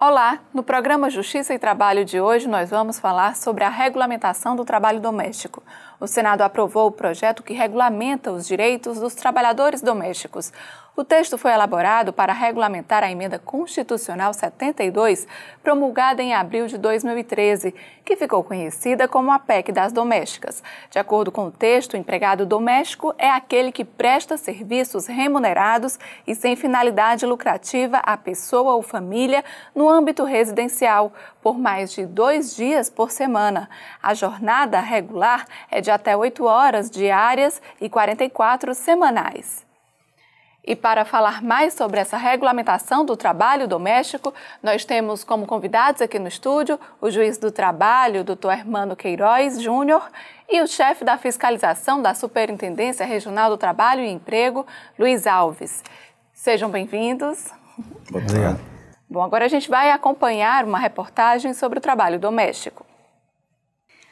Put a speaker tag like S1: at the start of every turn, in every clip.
S1: Olá! No programa Justiça e Trabalho de hoje, nós vamos falar sobre a regulamentação do trabalho doméstico, o Senado aprovou o projeto que regulamenta os direitos dos trabalhadores domésticos. O texto foi elaborado para regulamentar a emenda constitucional 72, promulgada em abril de 2013, que ficou conhecida como a PEC das domésticas. De acordo com o texto, o empregado doméstico é aquele que presta serviços remunerados e sem finalidade lucrativa a pessoa ou família no âmbito residencial, por mais de dois dias por semana. A jornada regular é de até 8 horas diárias e 44 semanais. E para falar mais sobre essa regulamentação do trabalho doméstico, nós temos como convidados aqui no estúdio o juiz do trabalho, doutor Hermano Queiroz Júnior, e o chefe da fiscalização da Superintendência Regional do Trabalho e Emprego, Luiz Alves. Sejam bem-vindos. Obrigado. Bom, agora a gente vai acompanhar uma reportagem sobre o trabalho doméstico.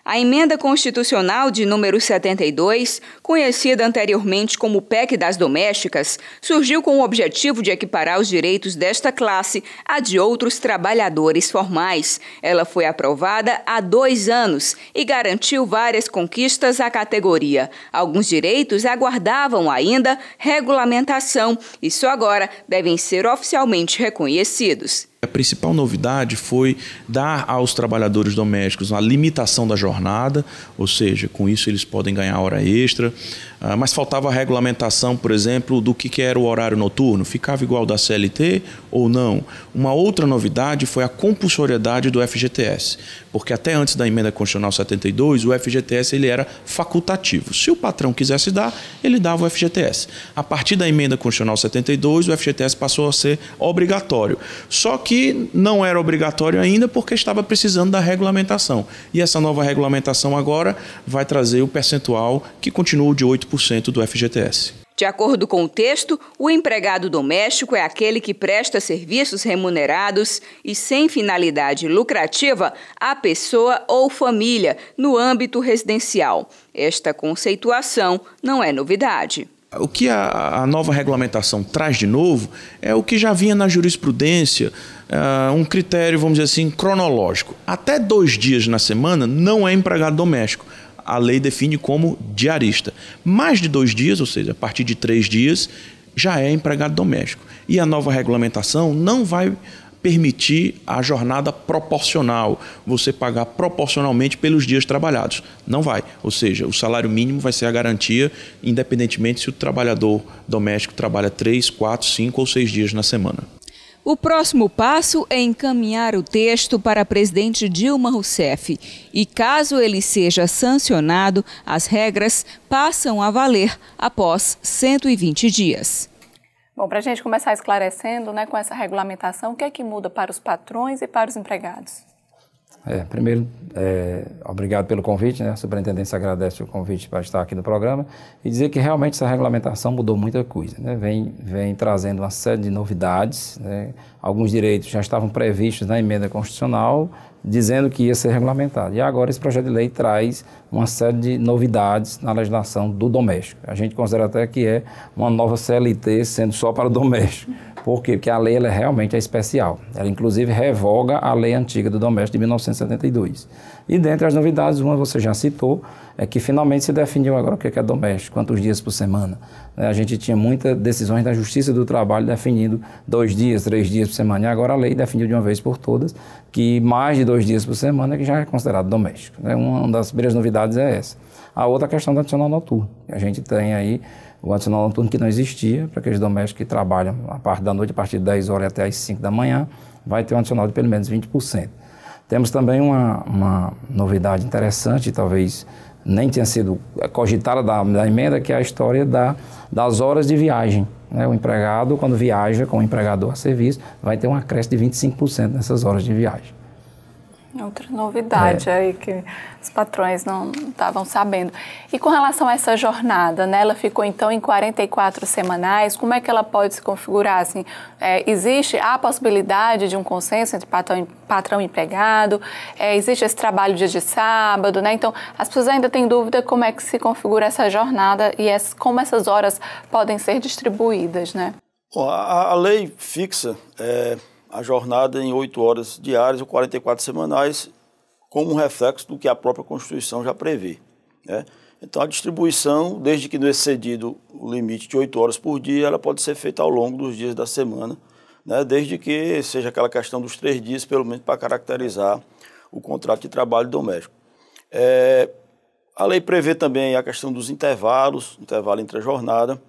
S2: A emenda constitucional de número 72, conhecida anteriormente como PEC das Domésticas, surgiu com o objetivo de equiparar os direitos desta classe a de outros trabalhadores formais. Ela foi aprovada há dois anos e garantiu várias conquistas à categoria. Alguns direitos aguardavam ainda regulamentação e só agora devem ser oficialmente reconhecidos.
S3: A principal novidade foi dar aos trabalhadores domésticos a limitação da jornada, ou seja, com isso eles podem ganhar hora extra, ah, mas faltava a regulamentação, por exemplo, do que era o horário noturno, ficava igual da CLT ou não. Uma outra novidade foi a compulsoriedade do FGTS, porque até antes da emenda constitucional 72, o FGTS ele era facultativo. Se o patrão quisesse dar, ele dava o FGTS. A partir da emenda constitucional 72, o FGTS passou a ser obrigatório. Só que que não era obrigatório ainda porque estava precisando da regulamentação. E essa nova regulamentação agora vai trazer o percentual que continua de 8% do FGTS.
S2: De acordo com o texto, o empregado doméstico é aquele que presta serviços remunerados e sem finalidade lucrativa à pessoa ou família no âmbito residencial. Esta conceituação não é novidade
S3: o que a, a, nova regulamentação traz de novo é o que já vinha na jurisprudência, uh, um critério, vamos dizer assim, cronológico. Até dois dias na semana não é empregado doméstico. A lei define como diarista. Mais de dois dias, ou seja, a partir de três dias, já é empregado doméstico. E a nova regulamentação não vai permitir a jornada proporcional, você pagar proporcionalmente pelos dias trabalhados. Não vai. Ou seja, o salário mínimo vai ser a garantia, independentemente se o trabalhador doméstico trabalha três, quatro, cinco ou seis dias na semana.
S2: O próximo passo é encaminhar o texto para a presidente Dilma Rousseff. E caso ele seja sancionado, as regras passam a valer após 120 dias.
S1: Bom, para a gente começar esclarecendo, né, com essa regulamentação, o que é que muda para os patrões e para os empregados?
S4: É, primeiro, é, obrigado pelo convite, né? a superintendência agradece o convite para estar aqui no programa e dizer que realmente essa regulamentação mudou muita coisa. Né? Vem, vem trazendo uma série de novidades, né? alguns direitos já estavam previstos na emenda constitucional, dizendo que ia ser regulamentado. E agora esse projeto de lei traz uma série de novidades na legislação do doméstico. A gente considera até que é uma nova CLT sendo só para o doméstico. Por quê? Porque a lei ela é realmente é especial. Ela, inclusive, revoga a lei antiga do doméstico de 19 1972. E dentre as novidades, uma você já citou, é que finalmente se definiu agora o que é, é doméstico, quantos dias por semana. Né? A gente tinha muitas decisões da Justiça do Trabalho definindo dois dias, três dias por semana, e agora a lei definiu de uma vez por todas que mais de dois dias por semana é que já é considerado doméstico. Né? Uma das primeiras novidades é essa. A outra é questão do adicional noturno. A gente tem aí o adicional noturno que não existia, para aqueles domésticos que trabalham a parte da noite, a partir de 10 horas até as 5 da manhã, vai ter um adicional de pelo menos 20%. Temos também uma, uma novidade interessante, talvez nem tenha sido cogitada da, da, emenda, que é a história da, das horas de viagem. Né? O empregado, quando viaja com o empregador a serviço, vai ter um acréscimo de 25% nessas horas de viagem.
S1: É outra novidade é. aí que os patrões não estavam sabendo. E com relação a essa jornada, né, ela ficou então em 44 semanais, como é que ela pode se configurar? Assim, é, existe a possibilidade de um consenso entre patrão, patrão e empregado? É, existe esse trabalho dia de sábado? Né? Então, as pessoas ainda têm dúvida como é que se configura essa jornada e as, como essas horas podem ser distribuídas. Né?
S5: Bom, a, a lei fixa é, a jornada em oito horas diárias ou 44 semanais, como um reflexo do que a própria Constituição já prevê. Né? Então, a distribuição, desde que não excedido o limite de oito horas por dia, ela pode ser feita ao longo dos dias da semana, né? desde que seja aquela questão dos três dias, pelo menos para caracterizar o contrato de trabalho doméstico. É, a lei prevê também a questão dos intervalos, intervalo entre a jornada,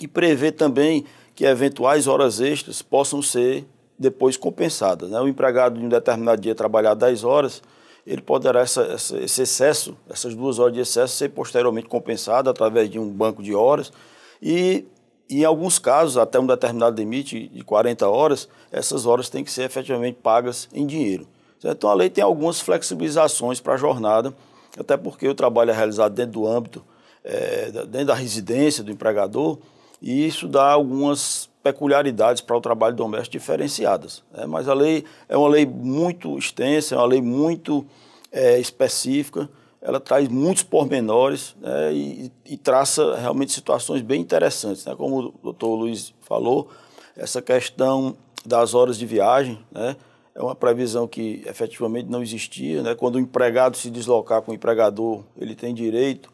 S5: e prevê também que eventuais horas extras possam ser depois compensadas. Né? O empregado, em um determinado dia, trabalhar 10 horas, ele poderá essa, essa, esse excesso, essas duas horas de excesso, ser posteriormente compensado através de um banco de horas. E, em alguns casos, até um determinado limite de 40 horas, essas horas têm que ser efetivamente pagas em dinheiro. Certo? Então, a lei tem algumas flexibilizações para a jornada, até porque o trabalho é realizado dentro do âmbito, é, dentro da residência do empregador, e isso dá algumas peculiaridades para o trabalho doméstico diferenciadas. Né? Mas a lei é uma lei muito extensa, é uma lei muito é, específica, ela traz muitos pormenores né? e, e, traça realmente situações bem interessantes. Né? Como o doutor Luiz falou, essa questão das horas de viagem né? é uma previsão que efetivamente não existia. Né? Quando o empregado se deslocar com o empregador, ele tem direito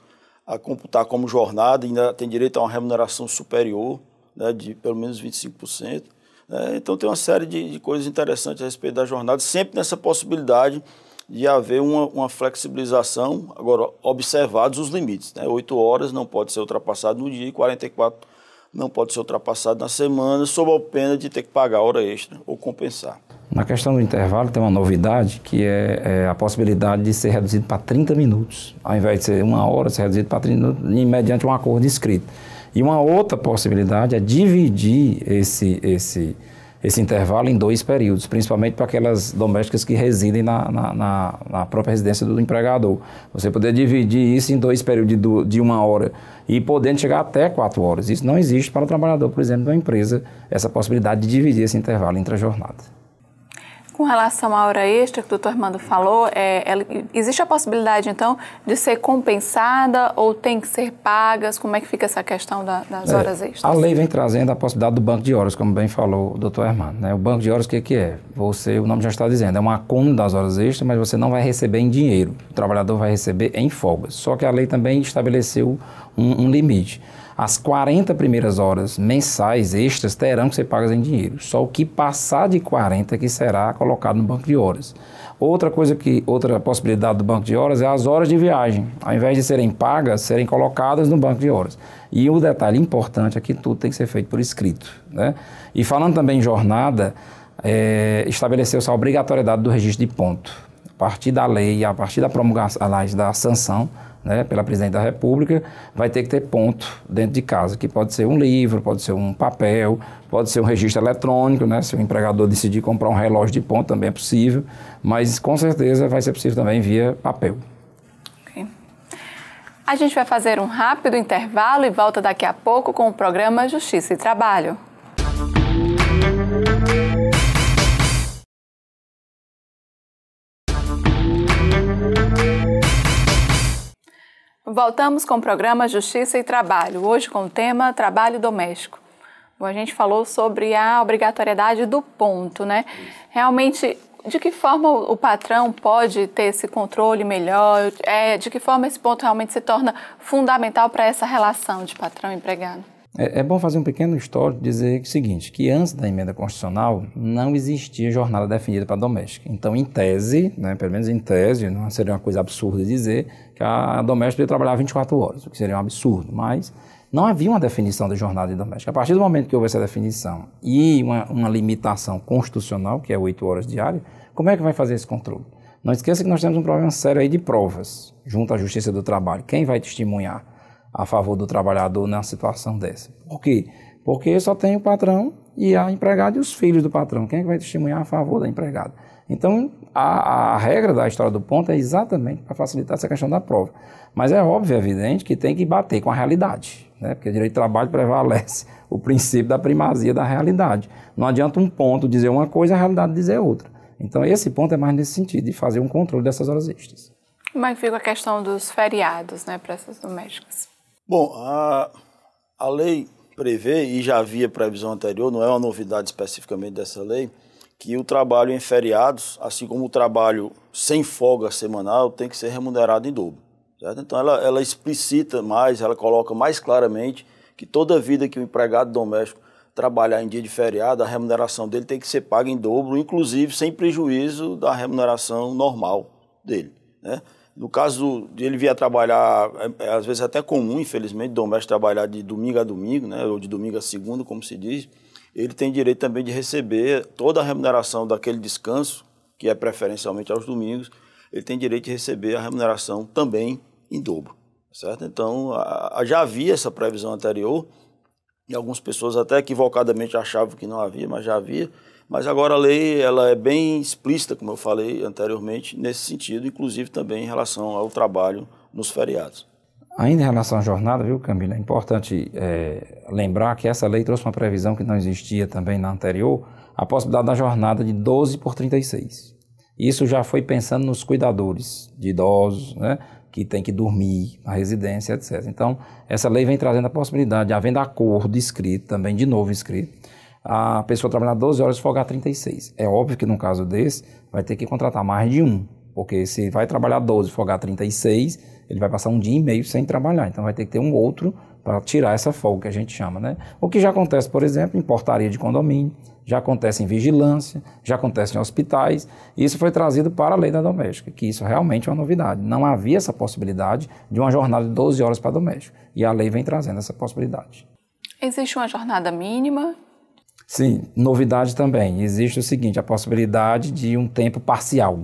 S5: a computar como jornada, ainda tem direito a uma remuneração superior, né, de pelo menos 25%. Né? Então tem uma série de, de, coisas interessantes a respeito da jornada, sempre nessa possibilidade de haver uma, uma flexibilização, agora observados os limites. Né? 8 horas não pode ser ultrapassado no dia e 44 não pode ser ultrapassado na semana, sob a pena de ter que pagar hora extra ou compensar.
S4: Na questão do intervalo, tem uma novidade que é, é a possibilidade de ser reduzido para 30 minutos. Ao invés de ser uma hora, ser reduzido para 30 minutos, mediante um acordo escrito. E uma outra possibilidade é dividir esse, esse, esse intervalo em dois períodos, principalmente para aquelas domésticas que residem na, na, na, na própria residência do empregador. Você poder dividir isso em dois períodos de, de, uma hora e podendo chegar até quatro horas. Isso não existe para o trabalhador, por exemplo, de uma empresa, essa possibilidade de dividir esse intervalo entre a jornada.
S1: Com relação à hora extra que o doutor Armando falou, é, ela, existe a possibilidade, então, de ser compensada ou tem que ser pagas? Como é que fica essa questão da, das é, horas extras? A
S4: lei vem trazendo a possibilidade do banco de horas, como bem falou o doutor Armando. Né? O banco de horas, o que, que é? Você, o nome já está dizendo, é um acúmulo das horas extras, mas você não vai receber em dinheiro. O trabalhador vai receber em folga. Só que a lei também estabeleceu um, um limite. As 40 primeiras horas mensais extras terão que ser pagas em dinheiro. Só o que passar de 40 que será colocado no banco de horas. Outra coisa que outra possibilidade do banco de horas é as horas de viagem. Ao invés de serem pagas, serem colocadas no banco de horas. E o um detalhe importante é que tudo tem que ser feito por escrito, né? E falando também em jornada, é, estabeleceu-se a obrigatoriedade do registro de ponto. A partir da lei, a partir da promulgação, da sanção, né, pela presidente da República, vai ter que ter ponto dentro de casa, que pode ser um livro, pode ser um papel, pode ser um registro eletrônico, né, se o empregador decidir comprar um relógio de ponto também é possível, mas com certeza vai ser possível também via papel.
S1: A gente vai fazer um rápido intervalo e volta daqui a pouco com o programa Justiça e Trabalho. Música voltamos com o programa Justiça e Trabalho, hoje com o tema Trabalho Doméstico. Bom, a gente falou sobre a obrigatoriedade do ponto, né? Realmente, de que forma o patrão pode ter esse controle melhor? É, de que forma esse ponto realmente se torna fundamental para essa relação de patrão e empregado?
S4: É, é, bom fazer um pequeno histórico dizer é o seguinte, que antes da emenda constitucional não existia jornada definida para doméstica. Então, em tese, né, pelo menos em tese, não seria uma coisa absurda dizer que a doméstica ia trabalhar 24 horas, o que seria um absurdo, mas não havia uma definição de jornada de doméstica. A partir do momento que houve essa definição e uma, uma limitação constitucional, que é 8 horas diárias, como é que vai fazer esse controle? Não esqueça que nós temos um problema sério aí de provas junto à Justiça do Trabalho. Quem vai testemunhar? a favor do trabalhador na situação dessa. Por quê? Porque só tem o patrão e a empregada e os filhos do patrão. Quem é que vai testemunhar a favor da empregada? Então, a, a regra da história do ponto é exatamente para facilitar essa questão da prova. Mas é óbvio, evidente, que tem que bater com a realidade, né? porque o direito de trabalho prevalece o princípio da primazia da realidade. Não adianta um ponto dizer uma coisa e a realidade dizer outra. Então, esse ponto é mais nesse sentido, de fazer um controle dessas horas extras.
S1: Como é que fica a questão dos feriados né, para essas domésticas?
S5: Bom, a, a lei prevê, e já havia previsão anterior, não é uma novidade especificamente dessa lei, que o trabalho em feriados, assim como o trabalho sem folga semanal, tem que ser remunerado em dobro. Certo? Então ela, ela explicita mais, ela coloca mais claramente que toda vida que o empregado doméstico trabalhar em dia de feriado, a remuneração dele tem que ser paga em dobro, inclusive sem prejuízo da remuneração normal dele. Né? No caso de ele vir trabalhar, é, é, às vezes é até comum, infelizmente, doméstico trabalhar de domingo a domingo, né, ou de domingo a segunda, como se diz, ele tem direito também de receber toda a remuneração daquele descanso, que é preferencialmente aos domingos, ele tem direito de receber a remuneração também em dobro, certo? Então, a, a, já havia essa previsão anterior, e algumas pessoas até equivocadamente achavam que não havia, mas já havia, mas agora a lei ela é bem explícita, como eu falei anteriormente, nesse sentido, inclusive também em relação ao trabalho nos feriados.
S4: Ainda em relação à jornada, viu, Camila, é importante é, lembrar que essa lei trouxe uma previsão que não existia também na anterior, a possibilidade da jornada de 12 por 36. Isso já foi pensando nos cuidadores de idosos, né, que tem que dormir na residência, etc. Então, essa lei vem trazendo a possibilidade, havendo acordo escrito, também de novo escrito, a pessoa trabalhar 12 horas e folgar 36. É óbvio que num caso desse, vai ter que contratar mais de um, porque se vai trabalhar 12 e folgar 36, ele vai passar um dia e meio sem trabalhar, então vai ter que ter um outro para tirar essa folga que a gente chama, né? O que já acontece, por exemplo, em portaria de condomínio, já acontece em vigilância, já acontece em hospitais. Isso foi trazido para a lei da doméstica, que isso realmente é uma novidade. Não havia essa possibilidade de uma jornada de 12 horas para doméstico, e a lei vem trazendo essa possibilidade.
S1: Existe uma jornada mínima
S4: Sim, novidade também. Existe o seguinte, a possibilidade de um tempo parcial,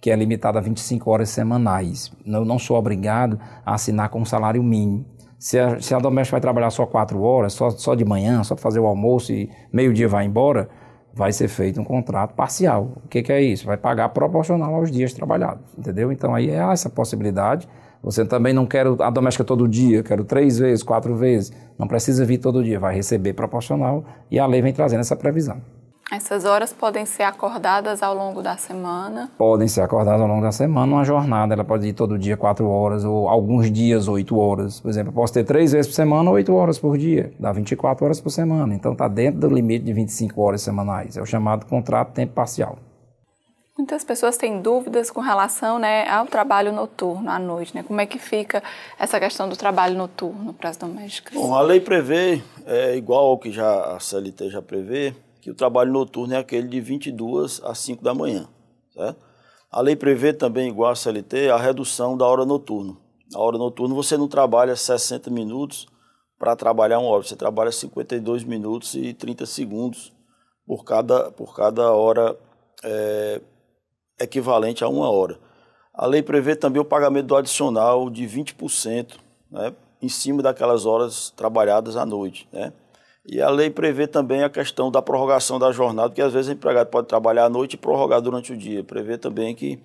S4: que é limitado a 25 horas semanais. Eu não sou obrigado a assinar com um salário mínimo. Se a, se a doméstica vai trabalhar só 4 horas, só, só de manhã, só para fazer o almoço e meio-dia vai embora, vai ser feito um contrato parcial. O que, que, é isso? Vai pagar proporcional aos dias trabalhados, entendeu? Então aí é essa possibilidade você também não quer a doméstica todo dia, quero três vezes, quatro vezes. Não precisa vir todo dia, vai receber proporcional e a lei vem trazendo essa previsão.
S1: Essas horas podem ser acordadas ao longo da semana?
S4: Podem ser acordadas ao longo da semana, uma jornada. Ela pode ir todo dia quatro horas, ou alguns dias oito horas. Por exemplo, eu posso ter três vezes por semana, oito horas por dia. Dá 24 horas por semana. Então está dentro do limite de 25 horas semanais. É o chamado contrato tempo parcial.
S1: Muitas pessoas têm dúvidas com relação né, ao trabalho noturno, à noite. Né? Como é que fica essa questão do trabalho noturno para as domésticas? Bom, a lei
S5: prevê, é igual ao que já a CLT já prevê, que o trabalho noturno é aquele de 22 às 5 da manhã. Certo? A lei prevê também, igual a CLT, a redução da hora noturna. A hora noturna você não trabalha 60 minutos para trabalhar uma hora, você trabalha 52 minutos e 30 segundos por cada, por cada hora é, equivalente a uma hora. A lei prevê também o pagamento do adicional de 20% né, em cima daquelas horas trabalhadas à noite. Né? E a lei prevê também a questão da prorrogação da jornada, porque às vezes o empregado pode trabalhar à noite e prorrogar durante o dia. Prevê também que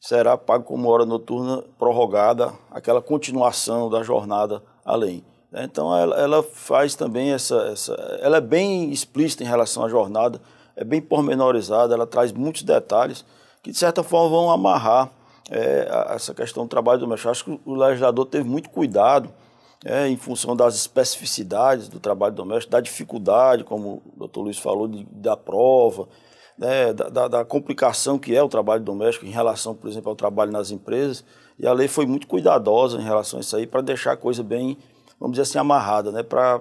S5: será pago como hora noturna prorrogada, aquela continuação da jornada além. Né. Então ela, ela faz também essa, essa. Ela é bem explícita em relação à jornada, é bem pormenorizada, ela traz muitos detalhes que de certa forma vão amarrar é, essa questão do trabalho doméstico. Acho que o legislador teve muito cuidado é, em função das especificidades do trabalho doméstico, da dificuldade, como o doutor Luiz falou, de, da prova, né, da, da, da, complicação que é o trabalho doméstico em relação, por exemplo, ao trabalho nas empresas. E a lei foi muito cuidadosa em relação a isso aí, para deixar a coisa bem, vamos dizer assim, amarrada, né, para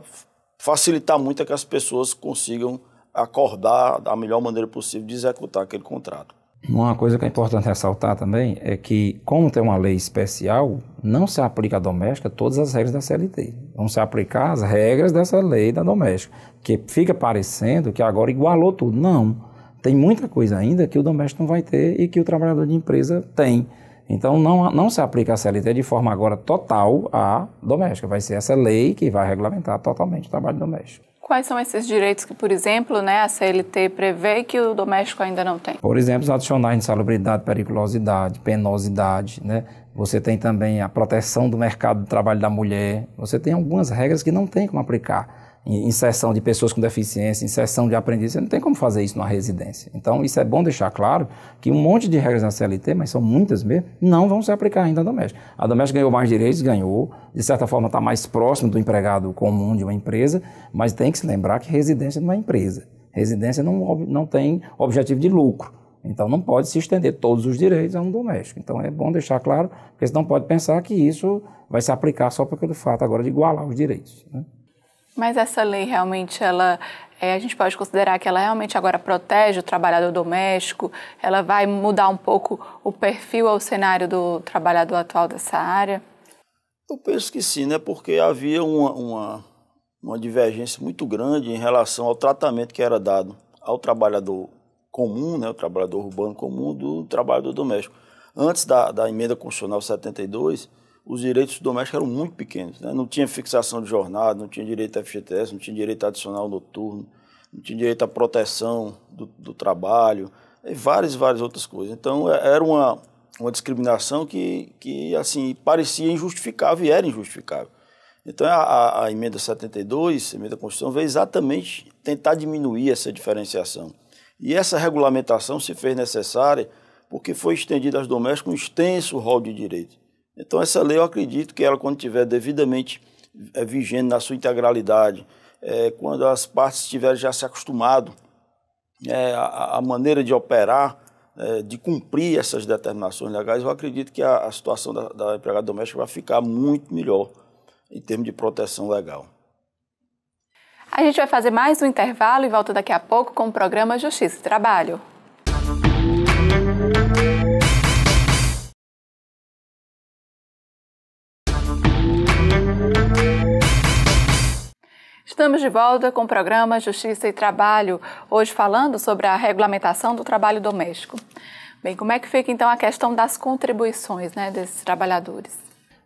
S5: facilitar muito é que as pessoas consigam acordar da melhor maneira possível de executar
S4: aquele contrato. Uma coisa que é importante ressaltar também é que, como tem uma lei especial, não se aplica à doméstica todas as regras da CLT. Vão se aplicar as regras dessa lei da doméstica, que fica parecendo que agora igualou tudo. Não. Tem muita coisa ainda que o doméstico não vai ter e que o trabalhador de empresa tem. Então, não, não se aplica a CLT de forma agora total à doméstica. Vai ser essa lei que vai regulamentar totalmente o trabalho doméstico.
S1: Quais são esses direitos que, por exemplo, né, a CLT prevê que o doméstico ainda não tem?
S4: Por exemplo, os adicionais de insalubridade, periculosidade, penosidade, né? Você tem também a proteção do mercado de trabalho da mulher. Você tem algumas regras que não tem como aplicar inserção de pessoas com deficiência, inserção de aprendiz, você não tem como fazer isso numa residência. Então, isso é bom deixar claro que um monte de regras na CLT, mas são muitas mesmo, não vão se aplicar ainda à doméstica. A doméstica ganhou mais direitos, ganhou, de certa forma está mais próximo do empregado comum de uma empresa, mas tem que se lembrar que residência não é empresa. Residência não, não tem objetivo de lucro. Então não pode se estender todos os direitos a um doméstico. Então é bom deixar claro, porque você não pode pensar que isso vai se aplicar só pelo fato agora de igualar os direitos. Né?
S1: Mas essa lei realmente ela é, a gente pode considerar que ela realmente agora protege o trabalhador doméstico, ela vai mudar um pouco o perfil o cenário do trabalhador atual dessa área?
S5: Eu penso que sim, né? porque havia uma, uma, uma divergência muito grande em relação ao tratamento que era dado ao trabalhador comum, né? o trabalhador urbano comum, do trabalhador doméstico. Antes da, da emenda constitucional 72, os direitos domésticos eram muito pequenos. Né? Não tinha fixação de jornada, não tinha direito a FGTS, não tinha direito adicional noturno, não tinha direito à proteção do, do trabalho, e várias, várias outras coisas. Então, é, era uma, uma discriminação que, que, assim, parecia injustificável e era injustificável. Então, a, a emenda 72, a emenda da Constituição, veio exatamente tentar diminuir essa diferenciação. E essa regulamentação se fez necessária porque foi estendida às domésticas um extenso rol de direitos então, essa lei eu acredito que ela, quando estiver devidamente eh, vigente na sua integralidade, é, quando as partes estiverem já se acostumado é, a, a, maneira de operar, é, de cumprir essas determinações legais, eu acredito que a, a situação da, da empregada doméstica vai ficar muito melhor em termos de proteção legal.
S1: A gente vai fazer mais um intervalo e volta daqui a pouco com o programa Justiça e Trabalho. Estamos de volta com o programa Justiça e Trabalho, hoje falando sobre a regulamentação do trabalho doméstico. Bem, como é que fica então a questão das contribuições né, desses trabalhadores?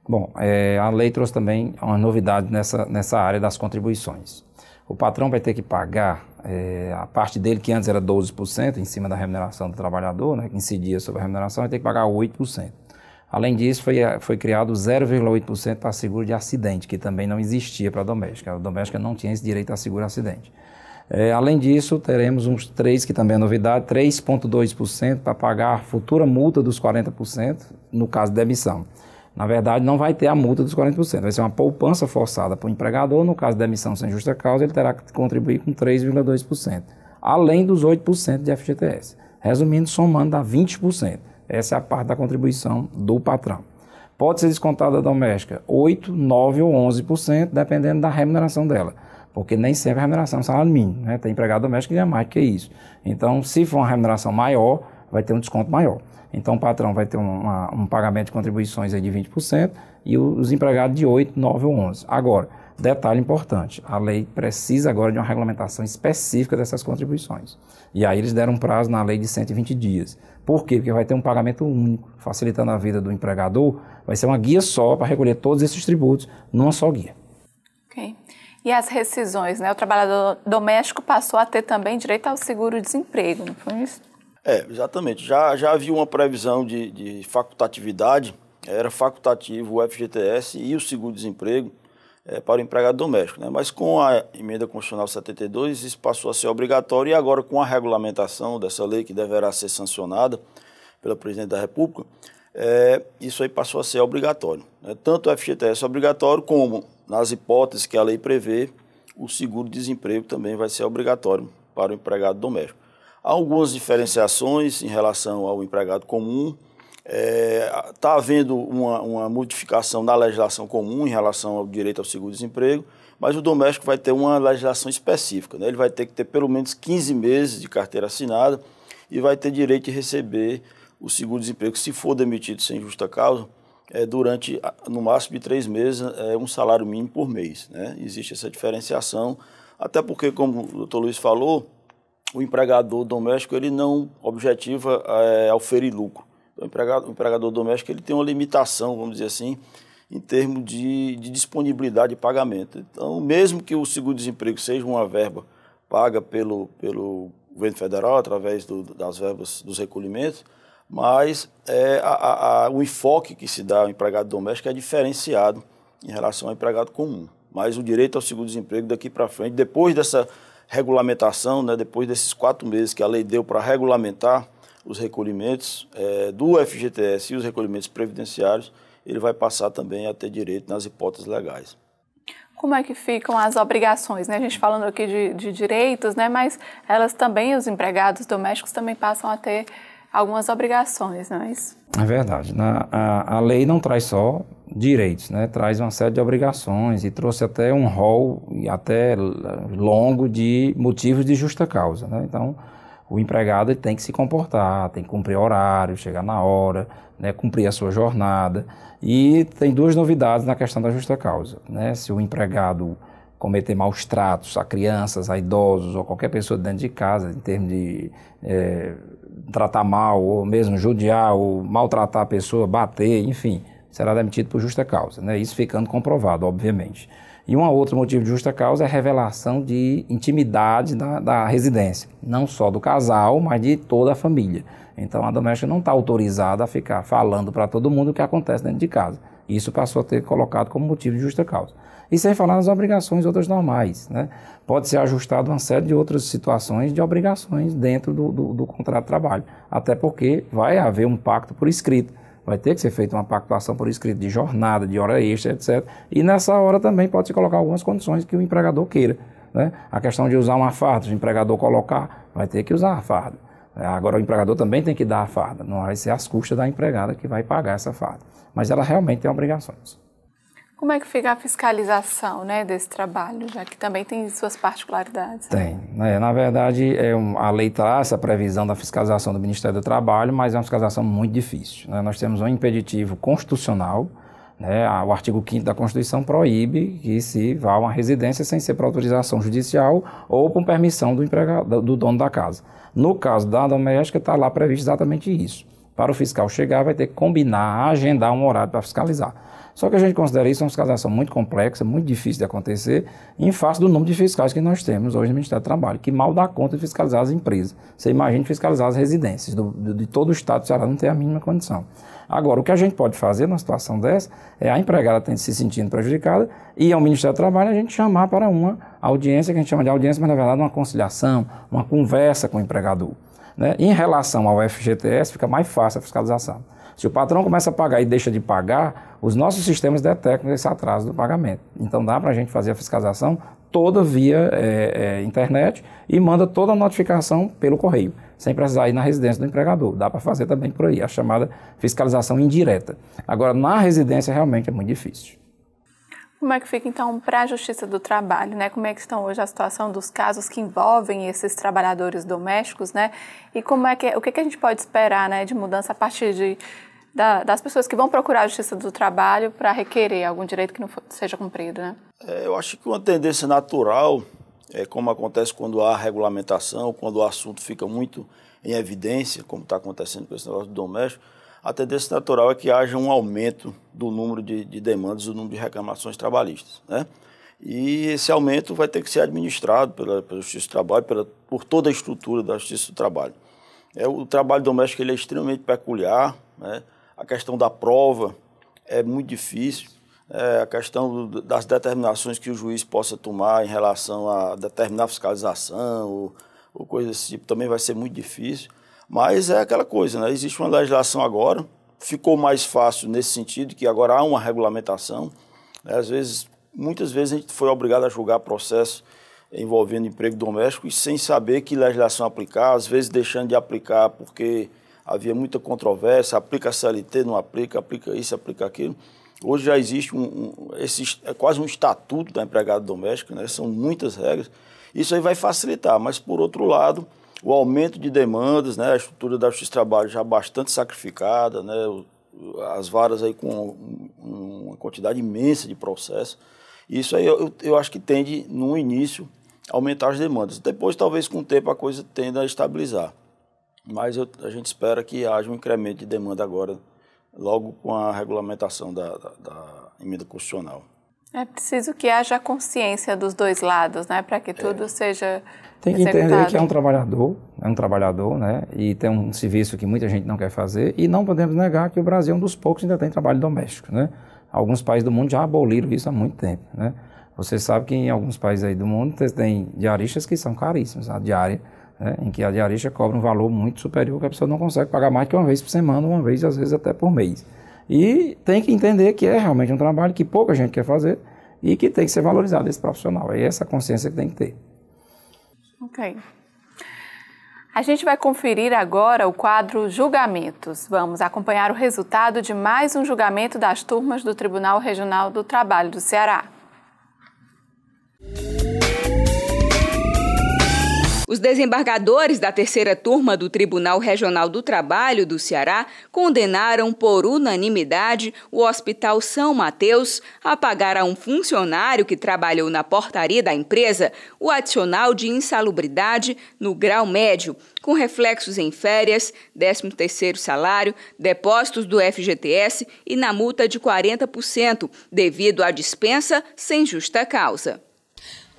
S4: Bom, é, a lei trouxe também uma novidade nessa, nessa área das contribuições. O patrão vai ter que pagar é, a parte dele, que antes era 12%, em cima da remuneração do trabalhador, né, que incidia sobre a remuneração, vai ter que pagar 8%. Além disso, foi, foi criado 0,8% para seguro de acidente, que também não existia para a doméstica. A doméstica não tinha esse direito a seguro acidente. É, além disso, teremos uns 3, que também é novidade, 3,2% para pagar a futura multa dos 40% no caso de demissão. Na verdade, não vai ter a multa dos 40%, vai ser uma poupança forçada para o empregador. No caso de demissão sem justa causa, ele terá que contribuir com 3,2%, além dos 8% de FGTS. Resumindo, somando dá 20%. Essa é a parte da contribuição do patrão. Pode ser descontada a doméstica 8, 9 ou 11%, dependendo da remuneração dela. Porque nem sempre a remuneração é um salário mínimo, né? Tem empregado doméstico que ganha mais que isso. Então, se for uma remuneração maior, vai ter um desconto maior. Então, o patrão vai ter uma, um pagamento de contribuições aí de 20% e os empregados de 8, 9 ou 11. Agora, Detalhe importante: a lei precisa agora de uma regulamentação específica dessas contribuições. E aí eles deram um prazo na lei de 120 dias. Por quê? Porque vai ter um pagamento único, facilitando a vida do empregador. Vai ser uma guia só para recolher todos esses tributos numa só guia.
S1: Ok. E as rescisões, né? O trabalhador doméstico passou a ter também direito ao seguro-desemprego, não foi isso?
S4: É,
S5: exatamente. Já, já havia uma previsão de, de facultatividade, era facultativo o FGTS e o seguro-desemprego é, para o empregado doméstico. Né? Mas com a emenda constitucional 72, isso passou a ser obrigatório e agora com a regulamentação dessa lei que deverá ser sancionada pela Presidente da República, é, isso aí passou a ser obrigatório. Né? Tanto o FGTS é obrigatório como, nas hipóteses que a lei prevê, o seguro-desemprego também vai ser obrigatório para o empregado doméstico. Há algumas diferenciações em relação ao empregado comum, Está é, tá havendo uma, uma, modificação na legislação comum em relação ao direito ao seguro-desemprego, mas o doméstico vai ter uma legislação específica. Né? Ele vai ter que ter pelo menos 15 meses de carteira assinada e vai ter direito de receber o seguro-desemprego, se for demitido sem justa causa, é, durante no máximo de três meses, é, um salário mínimo por mês. Né? Existe essa diferenciação, até porque, como o doutor Luiz falou, o empregador doméstico ele não objetiva é, auferir lucro o empregador, o empregador doméstico ele tem uma limitação, vamos dizer assim, em termos de, de disponibilidade de pagamento. Então, mesmo que o seguro-desemprego seja uma verba paga pelo, pelo governo federal, através do, das verbas dos recolhimentos, mas é, a, a, o enfoque que se dá ao empregado doméstico é diferenciado em relação ao empregado comum. Mas o direito ao seguro-desemprego daqui para frente, depois dessa regulamentação, né, depois desses quatro meses que a lei deu para regulamentar os recolhimentos é, do FGTS e os recolhimentos previdenciários, ele vai passar também a ter direito nas hipóteses legais.
S1: Como é que ficam as obrigações? Né? A gente falando aqui de, de direitos, né? mas elas também, os empregados domésticos também passam a ter algumas obrigações, não é isso?
S4: É verdade. Na, a, a, lei não traz só direitos, né? traz uma série de obrigações e trouxe até um rol até longo de motivos de justa causa. Né? Então, o empregado tem que se comportar, tem que cumprir horário, chegar na hora, né, cumprir a sua jornada. E tem duas novidades na questão da justa causa. Né? Se o empregado cometer maus tratos a crianças, a idosos ou qualquer pessoa dentro de casa, em termos de é, tratar mal ou mesmo judiar ou maltratar a pessoa, bater, enfim, será demitido por justa causa. Né? Isso ficando comprovado, obviamente. E um outro motivo de justa causa é a revelação de intimidade da, da residência, não só do casal, mas de toda a família. Então a doméstica não está autorizada a ficar falando para todo mundo o que acontece dentro de casa. Isso passou a ter colocado como motivo de justa causa. E sem falar nas obrigações outras normais. Né? Pode ser ajustado uma série de outras situações de obrigações dentro do, do, do contrato de trabalho. Até porque vai haver um pacto por escrito vai ter que ser feita uma pactuação por escrito de jornada, de hora extra, etc. E nessa hora também pode-se colocar algumas condições que o empregador queira. Né? A questão de usar uma farda, se o empregador colocar, vai ter que usar a farda. É, agora o empregador também tem que dar a farda, não vai ser as custas da empregada que vai pagar essa farda. Mas ela realmente tem obrigações.
S1: Como é que fica a fiscalização né, desse trabalho, já que também tem suas particularidades? Né?
S4: Tem. É, na verdade, é um, a lei traz a previsão da fiscalização do Ministério do Trabalho, mas é uma fiscalização muito difícil. Né? Nós temos um impeditivo constitucional, né? o artigo 5 da Constituição proíbe que se vá a uma residência sem ser por autorização judicial ou por permissão do, empregado, do dono da casa. No caso da doméstica, está lá previsto exatamente isso. Para o fiscal chegar, vai ter que combinar, agendar um horário para fiscalizar. Só que a gente considera isso uma fiscalização muito complexa, muito difícil de acontecer, em face do número de fiscais que nós temos hoje no Ministério do Trabalho, que mal dá conta de fiscalizar as empresas. Você imagina fiscalizar as residências do, do, de todo o Estado do Ceará, não tem a mínima condição. Agora, o que a gente pode fazer numa situação dessa é a empregada tem se sentindo prejudicada e ao Ministério do Trabalho a gente chamar para uma audiência, que a gente chama de audiência, mas na verdade uma conciliação, uma conversa com o empregador. Né? Em relação ao FGTS, fica mais fácil a fiscalização. Se o patrão começa a pagar e deixa de pagar, os nossos sistemas detectam esse atraso do pagamento. Então dá para a gente fazer a fiscalização toda via é, é, internet e manda toda a notificação pelo correio, sem precisar ir na residência do empregador. Dá para fazer também por aí, a chamada fiscalização indireta. Agora, na residência realmente é muito difícil.
S1: Como é que fica então para a Justiça do Trabalho, né? Como é que estão hoje a situação dos casos que envolvem esses trabalhadores domésticos, né? E como é que é, o que, que a gente pode esperar, né, de mudança a partir de da, das pessoas que vão procurar a Justiça do Trabalho para requerer algum direito que não for, seja cumprido, né?
S5: É, eu acho que uma tendência natural é como acontece quando há regulamentação, quando o assunto fica muito em evidência, como está acontecendo com esse negócio do doméstico a tendência natural é que haja um aumento do número de, de demandas, do número de reclamações trabalhistas. Né? E esse aumento vai ter que ser administrado pela, pela Justiça do Trabalho, pela, por toda a estrutura da Justiça do Trabalho. É, o trabalho doméstico ele é extremamente peculiar, né? a questão da prova é muito difícil, é, a questão do, das determinações que o juiz possa tomar em relação a determinar fiscalização ou, ou coisa desse tipo também vai ser muito difícil. Mas é aquela coisa, né? Existe uma legislação agora, ficou mais fácil nesse sentido, que agora há uma regulamentação. Né? Às vezes, muitas vezes a gente foi obrigado a julgar processo envolvendo emprego doméstico e sem saber que legislação aplicar, às vezes deixando de aplicar porque havia muita controvérsia, aplica a CLT, não aplica, aplica isso, aplica aquilo. Hoje já existe um, um esse, é quase um estatuto da empregada doméstica, né? são muitas regras. Isso aí vai facilitar, mas por outro lado, o aumento de demandas, né, a estrutura da Justiça de Trabalho já bastante sacrificada, né, as varas aí com uma quantidade imensa de processos. Isso aí eu, eu acho que tende, no início, a aumentar as demandas. Depois, talvez, com o tempo, a coisa tenda a estabilizar. Mas eu, a gente espera que haja um incremento de demanda agora, logo com a regulamentação da, da, da
S4: emenda constitucional.
S1: É preciso que haja consciência dos dois lados, né, para que é. tudo é. seja
S4: tem que executado. entender que é um trabalhador, é um trabalhador, né, e tem um serviço que muita gente não quer fazer e não podemos negar que o Brasil é um dos poucos que ainda tem trabalho doméstico, né? Alguns países do mundo já aboliram isso há muito tempo, né? Você sabe que em alguns países aí do mundo tem diaristas que são caríssimos, a diária, né, em que a diarista cobra um valor muito superior que a pessoa não consegue pagar mais que uma vez por semana, uma vez às vezes até por mês. E tem que entender que é realmente um trabalho que pouca gente quer fazer e que tem que ser valorizado esse profissional. É essa consciência que tem que ter.
S1: Ok. A gente vai conferir agora o quadro Julgamentos. Vamos acompanhar o resultado de mais um julgamento das turmas do Tribunal Regional do Trabalho do Ceará.
S2: Os desembargadores da terceira turma do Tribunal Regional do Trabalho do Ceará condenaram por unanimidade o Hospital São Mateus a pagar a um funcionário que trabalhou na portaria da empresa o adicional de insalubridade no grau médio, com reflexos em férias, 13º salário, depósitos do FGTS e na multa de 40% devido à dispensa sem justa causa.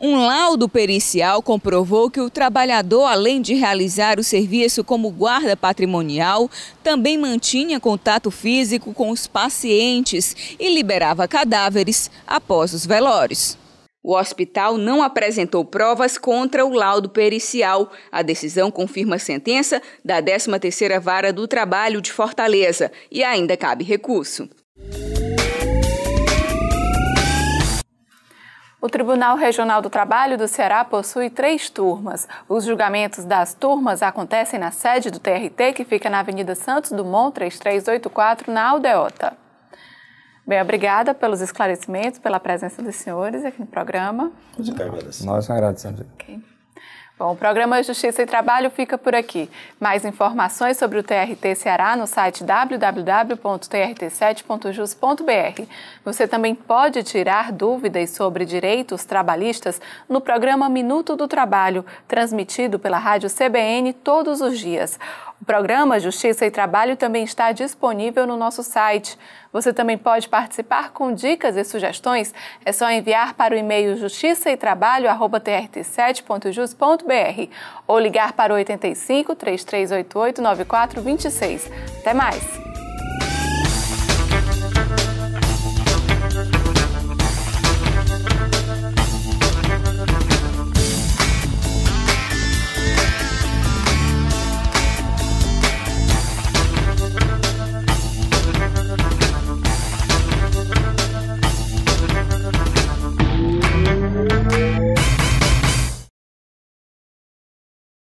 S2: Um laudo pericial comprovou que o trabalhador, além de realizar o serviço como guarda patrimonial, também mantinha contato físico com os pacientes e liberava cadáveres após os velórios. O hospital não apresentou provas contra o laudo pericial. A decisão confirma a sentença da 13ª Vara do Trabalho de Fortaleza e ainda cabe recurso. O Tribunal Regional do Trabalho do Ceará
S1: possui três turmas. Os julgamentos das turmas acontecem na sede do TRT, que fica na Avenida Santos Dumont 3384, na Aldeota. Bem, obrigada pelos esclarecimentos, pela presença dos senhores aqui no programa.
S4: Nós agradecemos. Okay.
S1: Bom, o programa Justiça e Trabalho fica por aqui. Mais informações sobre o TRT Ceará no site www.trt7.jus.br. Você também pode tirar dúvidas sobre direitos trabalhistas no programa Minuto do Trabalho, transmitido pela Rádio CBN todos os dias. O programa Justiça e Trabalho também está disponível no nosso site. Você também pode participar com dicas e sugestões. É só enviar para o e-mail justiçaetrabalho@trt7.jus.br ou ligar para o 85 3388 9426. Até mais.